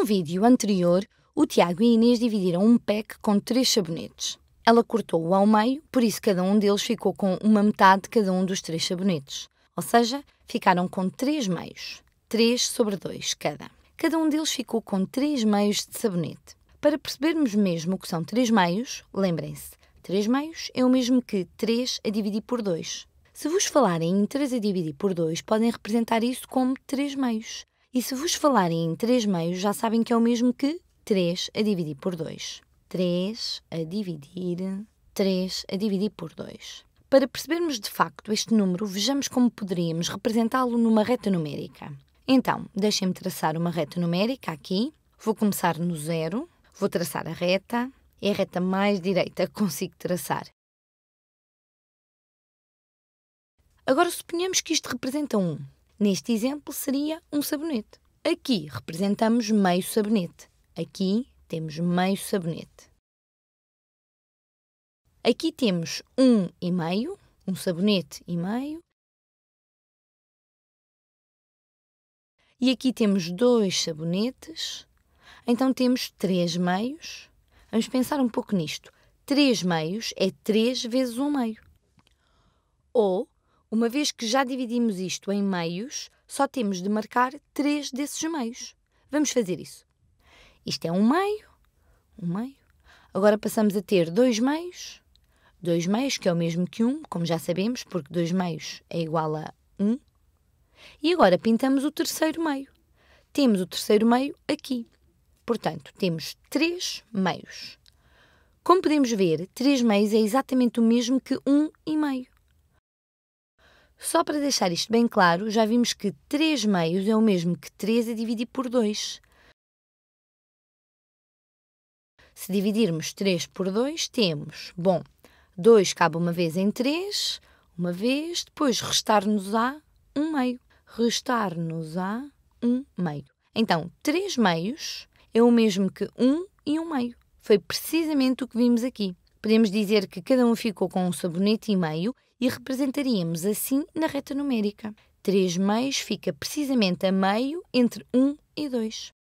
Num vídeo anterior, o Tiago e Inês dividiram um pack com três sabonetes. Ela cortou-o ao meio, por isso cada um deles ficou com uma metade de cada um dos três sabonetes. Ou seja, ficaram com três meios, três sobre dois cada. Cada um deles ficou com três meios de sabonete. Para percebermos mesmo o que são três meios, lembrem-se, três meios é o mesmo que 3 a dividir por 2. Se vos falarem em 3 a dividir por 2, podem representar isso como 3 meios. E se vos falarem em 3 meios, já sabem que é o mesmo que 3 a dividir por 2. 3 a dividir 3 a dividir por 2. Para percebermos de facto este número, vejamos como poderíamos representá-lo numa reta numérica. Então, deixem-me traçar uma reta numérica aqui. Vou começar no zero, vou traçar a reta. É a reta mais direita que consigo traçar. Agora suponhamos que isto representa 1. Neste exemplo, seria um sabonete. Aqui representamos meio sabonete. Aqui temos meio sabonete. Aqui temos um e meio, um sabonete e meio. E aqui temos dois sabonetes. Então temos três meios. Vamos pensar um pouco nisto. Três meios é três vezes um meio. Ou uma vez que já dividimos isto em meios, só temos de marcar três desses meios. Vamos fazer isso. Isto é um meio, um meio. Agora passamos a ter dois meios, dois meios, que é o mesmo que um, como já sabemos, porque dois meios é igual a um. E agora pintamos o terceiro meio. Temos o terceiro meio aqui. Portanto, temos três meios. Como podemos ver, três meios é exatamente o mesmo que um e meio. Só para deixar isto bem claro, já vimos que 3 meios é o mesmo que 3 a é dividir por 2. Se dividirmos 3 por 2, temos, bom, 2 cabe uma vez em 3, uma vez, depois restar-nos á 1 meio. Restar-nos á 1 meio. Então, 3 meios é o mesmo que 1 e 1 meio. Foi precisamente o que vimos aqui. Podemos dizer que cada um ficou com um sabonete e meio e representaríamos assim na reta numérica. 3 meios fica precisamente a meio entre 1 e 2.